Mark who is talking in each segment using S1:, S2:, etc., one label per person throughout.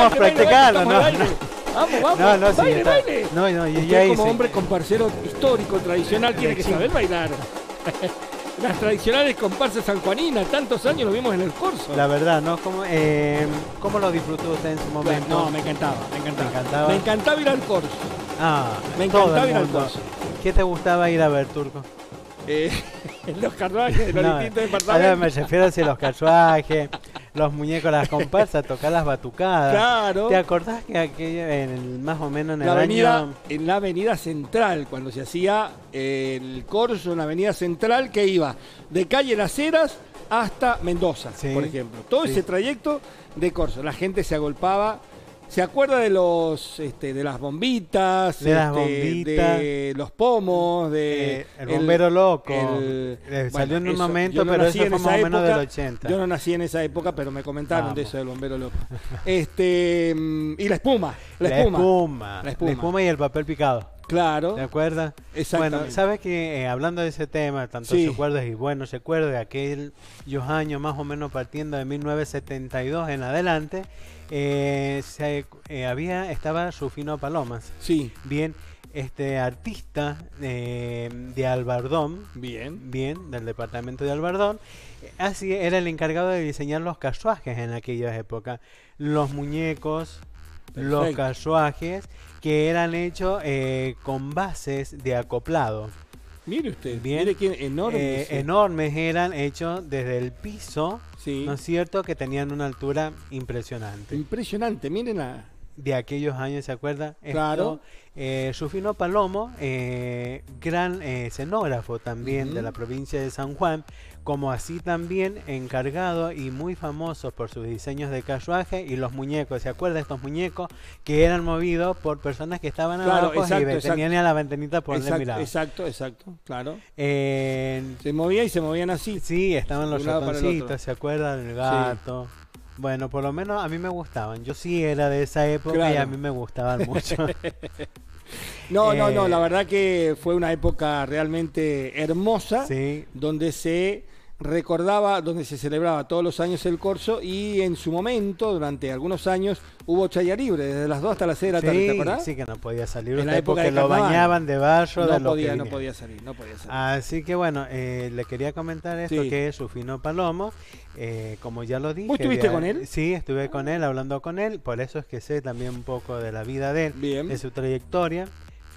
S1: vamos a practicarlo, ¿no? Vamos, vamos, no, no, sí, baile. No, no, y, Usted, como hombre comparsero histórico, tradicional, tiene que saber bailar. Las tradicionales comparsas sanjuaninas, tantos años lo vimos en el corso. La
S2: verdad, ¿no? ¿Cómo, eh,
S1: ¿Cómo, lo disfrutó usted en
S2: su momento? No, me encantaba, me encantaba. Me encantaba, ir al corso. Ah, me encantaba ir al corso. ¿Qué te gustaba ir a ver, Turco? Eh,
S1: los carruajes los distintos departamentos. A me refiero a si los
S2: carruajes, los muñecos, las comparsas, tocar las batucadas. Claro. ¿Te
S1: acordás que aquello, en más o menos en la el avenida, En la avenida central, cuando se hacía el corso en la avenida central, que iba de calle Las Heras hasta Mendoza, por ejemplo. Todo ese trayecto de corso. La gente se agolpaba ¿Se acuerda de los este, de las este, bombitas, de, los pomos, de eh, el bombero loco? Eh, salió en un momento, pero eso fue más o menos del 80. Yo no nací en esa época, pero me comentaron de eso del bombero loco. Este mm, y la espuma, la espuma, la espuma
S2: y el papel picado. Claro. ¿De acuerdo? Bueno, sabes que eh, hablando de ese tema, tanto sí. recuerdos y se acuerda de aquellos años más o menos partiendo de 1972 en adelante, eh, se, eh, había, estaba Sufino Palomas. Sí. Bien, este artista de Albardón. Bien. Bien, del departamento de Albardón. Así era el encargado de diseñar los casuajes en aquellas épocas. Los muñecos, los carruajes que eran hechos eh, con bases de acoplado. Mire usted, mire qué enormes. Eh, enormes eran hechos desde el piso, sí. ¿no es cierto? Que tenían una altura impresionante. Impresionante, miren la, de aquellos años, ¿se acuerda? Claro. Eh, Sufino Palomo, eh, gran eh, escenógrafo también de la provincia de San Juan, como así también encargado y muy famoso por sus diseños de carruaje y los muñecos. ¿Se acuerda estos muñecos que eran movidos por personas que estaban claro, abajo y tenían a la ventanita por el mirar.
S1: Exacto, exacto, claro. Eh, se movía y se movían así. Sí, estaban
S2: los ratoncitos, ¿se acuerdan El gato. Bueno, por lo menos a mí me gustaban. Yo sí era de esa época y a mí me gustaban mucho.
S1: no, no, no, eh, la verdad que fue una época realmente hermosa donde se recordaba donde se celebraba todos los años el corso y en su momento, durante algunos años, hubo chaya libre, desde las 2 hasta las 6 de la tarde, sí, Sí, que no podía salir, en la época lo bañaban de barro, de podía, no podía salir, no podía salir. Así
S2: que bueno, eh, le quería comentar esto que su fino Palomo, eh, como ya lo dije. estuviste con él? Sí, estuve con él, hablando con él, por eso es que sé también un poco de la vida de él, de su trayectoria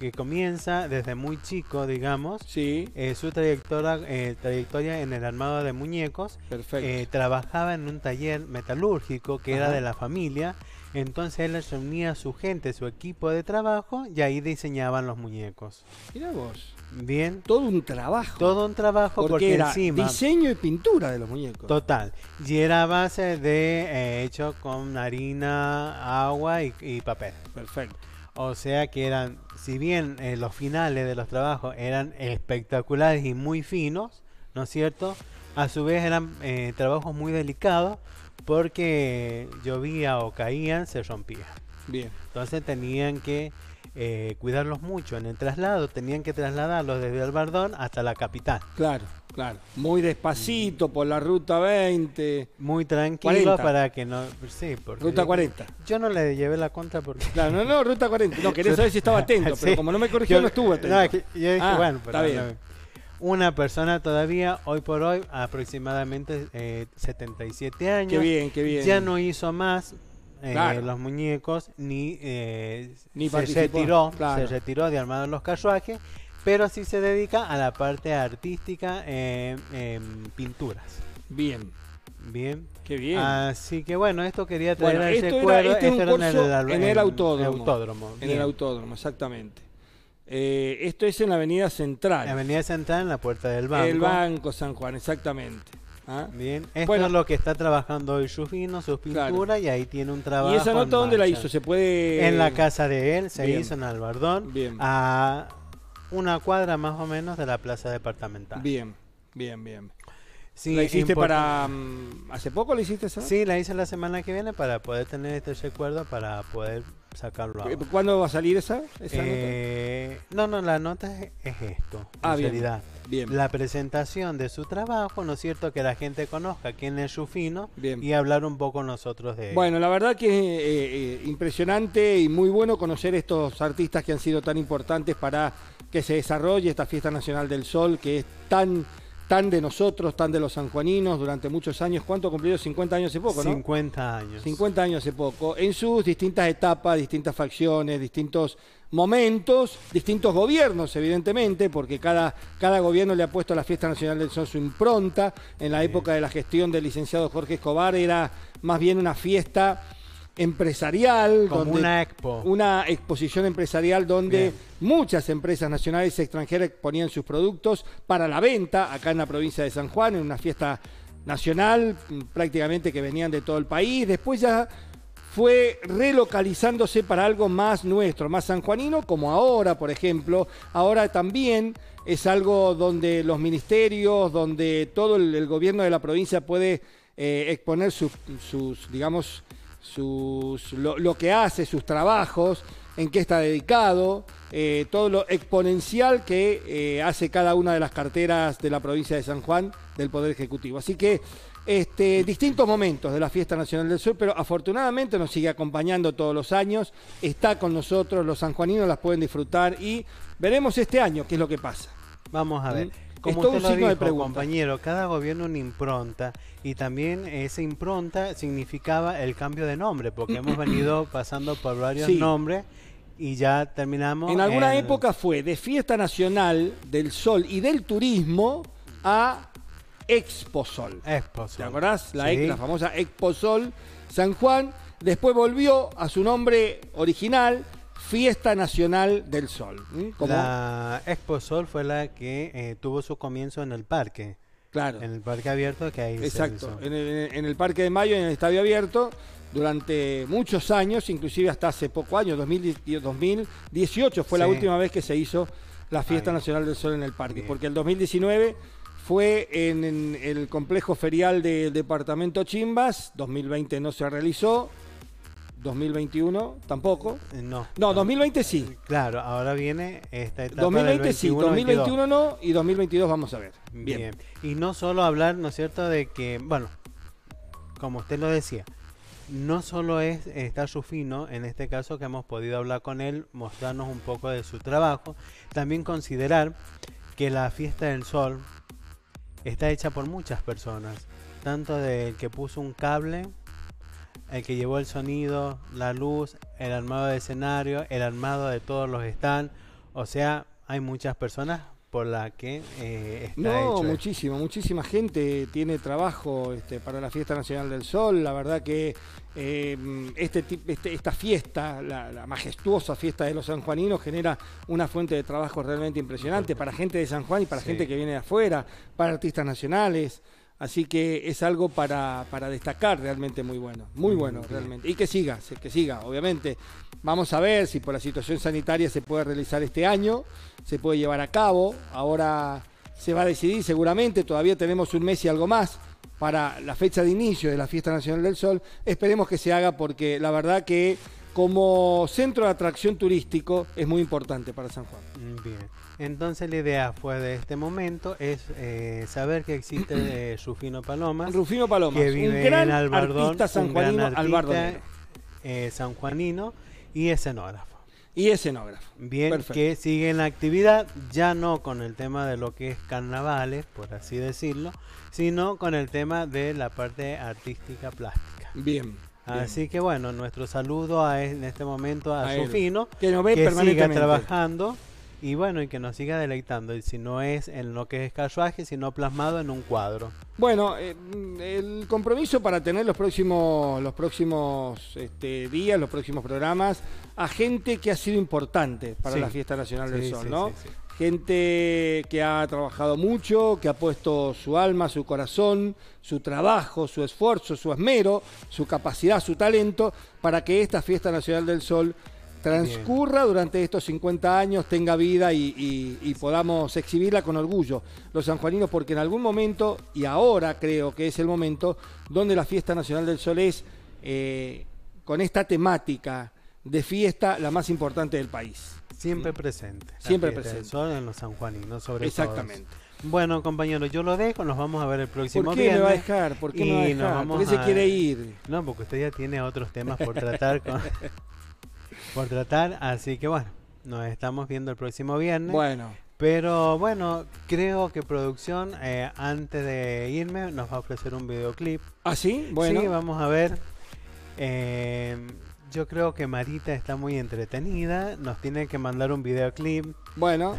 S2: que comienza desde muy chico, digamos, sí. Eh, su trayectoria, eh, trayectoria en el armado de muñecos. Perfecto. Eh, trabajaba en un taller metalúrgico que era de la familia. Entonces él reunía a su gente, su equipo de trabajo, y ahí diseñaban los muñecos. Mira vos. Bien. Todo un trabajo. Todo un trabajo porque, era Diseño
S1: y pintura de los muñecos.
S2: Total. Y era a base de hecho con harina, agua y papel. Perfecto. O sea que eran, si bien eh, los finales de los trabajos eran espectaculares y muy finos, ¿no es cierto? A su vez eran eh, trabajos muy delicados porque llovía o caían, se rompía. Bien. Entonces tenían que eh, cuidarlos mucho en el traslado,
S1: tenían que trasladarlos desde Albardón hasta la capital. Claro, claro. Muy despacito por la ruta 20. Muy tranquilo para que no. Sí, porque ruta 40. Yo
S2: no le llevé la contra porque. Claro, no, no, ruta 40. No, quería saber si estaba atento, pero como no me corrigió, no estuvo atento. dije, ah, bueno, pero. Está bien. una persona todavía, hoy por hoy, aproximadamente 77 eh, años. Qué bien, qué bien. Ya no hizo más, eh, los muñecos ni, eh, se, retiró, se retiró de armado los carruajes, pero sí se dedica a la parte artística eh, en pinturas.
S1: Bien. Bien. Qué bien. Así que bueno, esto quería traer en, el, autódromo. En el autódromo, exactamente. Eh, esto es en la Avenida Central. La Avenida Central, en la puerta del banco. El Banco San Juan, exactamente.
S2: ¿Ah? bien. Esto es lo que está trabajando hoy fino sus pinturas, y ahí tiene un trabajo. ¿Y esa nota dónde la hizo? ¿Se puede...? En la casa de
S1: él, se hizo en
S2: Albardón. A una cuadra más o menos de la plaza departamental. Bien, bien, bien.
S1: ¿La hiciste para...
S2: Mm, ¿Hace poco la hiciste esa? Sí, la hice la semana que viene para poder tener este recuerdo, para poder sacarlo a
S1: ¿Cuándo va a salir esa,
S2: eh, nota? No, no, la nota
S1: es, esto.
S2: Ah, en Realidad la presentación de su trabajo, ¿no es cierto? Que la gente conozca quién es Rufino y hablar un poco nosotros de él.
S1: Bueno, la verdad que es eh, eh, impresionante y muy bueno conocer estos artistas que han sido tan importantes para que se desarrolle esta Fiesta Nacional del Sol, que es tan tan de nosotros, tan de los sanjuaninos durante muchos años. ¿Cuánto cumplió? 50 años hace poco, ¿no? 50 años. 50 años hace poco. En sus distintas etapas, distintas facciones, distintos momentos, distintos gobiernos, evidentemente, porque cada, cada gobierno le ha puesto a la Fiesta Nacional del Sol su impronta. En la época de la gestión del licenciado Jorge Escobar era más bien una fiesta empresarial. Como una expo. Una exposición empresarial donde muchas empresas nacionales y extranjeras ponían sus productos para la venta acá en la provincia de San Juan, en una fiesta nacional mm, prácticamente que venían de todo el país. Después ya fue relocalizándose para algo más nuestro, más sanjuanino, como ahora, por ejemplo. Ahora también es algo donde los ministerios, donde todo el, gobierno de la provincia puede eh, exponer sus, sus, digamos, sus, lo, que hace, sus trabajos, en qué está dedicado, eh, todo lo exponencial que eh, hace cada una de las carteras de la provincia de San Juan del Poder Ejecutivo. Así que este, distintos momentos de la Fiesta Nacional del Sur, pero afortunadamente nos sigue acompañando todos los años, está con nosotros, los sanjuaninos las pueden disfrutar y veremos este año qué es lo que pasa. Vamos a ¿Mm? ver. Como usted lo dijo,
S2: compañero, cada gobierno una impronta y también esa impronta significaba el cambio de nombre, porque hemos venido
S1: pasando por varios nombres y ya
S2: terminamos. En alguna época
S1: fue de Fiesta Nacional del Sol y del Turismo a Exposol. Exposol. ¿Te acordás? la famosa Exposol San Juan. Después volvió a su nombre original Fiesta Nacional del Sol. la
S2: Expo Sol fue la que eh, tuvo su comienzo en el parque. Claro. En el parque abierto que
S1: hay. Exacto. En el, parque de Mayo, en el estadio abierto, durante muchos años, inclusive hasta hace poco años, 2018 fue la última vez que se hizo la Fiesta Nacional del Sol en el parque, porque el 2019 fue en el complejo ferial del departamento Chimbas, 2020 no se realizó. 2021 tampoco. Eh, no. No, 2020 sí. Claro, ahora viene esta etapa 2020 sí, 2021 no y 2022 vamos a ver. Bien.
S2: Y no solo hablar, ¿no es cierto?, de que, bueno, como usted lo decía, no solo es estar su en este caso que hemos podido hablar con él, mostrarnos un poco de su trabajo, también considerar que la fiesta del sol está hecha por muchas personas, tanto del que puso un cable el que llevó el sonido, la luz, el armado de escenario, el armado de todos los stands. O sea, hay muchas personas por las que eh, está no,
S1: hecho muchísima gente tiene trabajo este, para la Fiesta Nacional del Sol. La verdad que em, este, este, esta fiesta, la, majestuosa fiesta de los sanjuaninos, genera una fuente de trabajo realmente impresionante para gente de San Juan y para gente que viene de afuera, para artistas nacionales. Así que es algo para, para, destacar, realmente muy bueno, muy bueno realmente. Y que siga, que siga, obviamente. Vamos a ver si por la situación sanitaria se puede realizar este año, se puede llevar a cabo. Ahora se va a decidir seguramente, todavía tenemos un mes y algo más para la fecha de inicio de la Fiesta Nacional del Sol. Esperemos que se haga porque la verdad que como centro de atracción turístico es muy importante para San Juan. Mm, bien,
S2: entonces la idea fue de este momento es eh, saber que existe eh, Rufino
S1: Palomas. Rufino Palomas, que vive un gran en artista sanjuanino, Albardo
S2: Eh, sanjuanino y escenógrafo. Y escenógrafo. Bien, Perfecto. que sigue en la actividad, ya no con el tema de lo que es carnavales, por así decirlo, sino con el tema de la parte artística plástica. Bien. Así que bueno, nuestro saludo en este momento a, Sofino, que, nos ve que siga trabajando y bueno, y que nos siga deleitando, y si no es en lo que es casuaje, sino plasmado en un cuadro.
S1: Bueno, eh, mm, el compromiso para tener los próximos, los próximos este, días, los próximos programas, a gente que ha sido importante para la Fiesta Nacional del Sol, ¿no? gente que ha trabajado mucho, que ha puesto su alma, su corazón, su trabajo, su esfuerzo, su esmero, su capacidad, su talento, para que esta fiesta nacional del sol transcurra durante estos 50 años, tenga vida y, podamos exhibirla con orgullo los sanjuaninos, porque en algún momento, y ahora creo que es el momento, donde la Fiesta Nacional del Sol es, eh, con esta temática de fiesta, la más importante del país. Siempre presente. Siempre presente. sol en los San no
S2: sobre Exactamente. Bueno, compañeros, yo
S1: lo dejo, nos vamos a
S2: ver el próximo ¿Por qué viernes, va a dejar? ¿Por qué me va ¿Por qué se quiere ir? No, porque usted ya tiene otros temas por tratar por tratar, así que bueno, nos estamos viendo el próximo viernes. Bueno. Pero bueno, creo que producción, eh, antes de irme, nos va a ofrecer un videoclip. ¿Ah, sí? Bueno. Sí, vamos a ver. Eh, yo creo que Marita está muy entretenida. Nos tiene que mandar un videoclip. Bueno.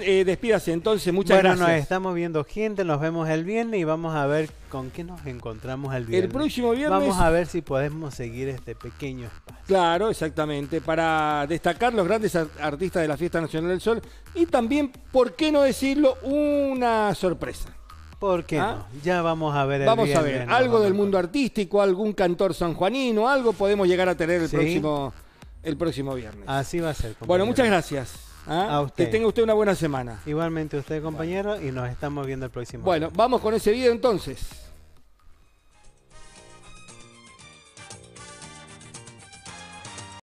S1: Eh, despídase entonces, muchas gracias. Bueno, nos
S2: estamos viendo gente, nos vemos el viernes y vamos a ver con qué nos encontramos el viernes. El próximo viernes. Vamos a ver si podemos seguir este pequeño espacio.
S1: Claro, exactamente, para destacar los grandes artistas de la Fiesta Nacional del Sol y también, ¿por qué no decirlo? Una sorpresa. ¿Por qué ¿Ah? no? Ya vamos a
S2: ver. El vamos a ver,
S1: algo del mundo artístico, algún cantor sanjuanino, algo podemos llegar a tener el, próximo, el próximo viernes.
S2: Así va a ser. Compañero. Bueno, muchas
S1: gracias. ¿ah? A usted. Que tenga usted una buena semana. Igualmente usted, compañero, y nos estamos viendo el próximo. Bueno, vamos con ese video entonces.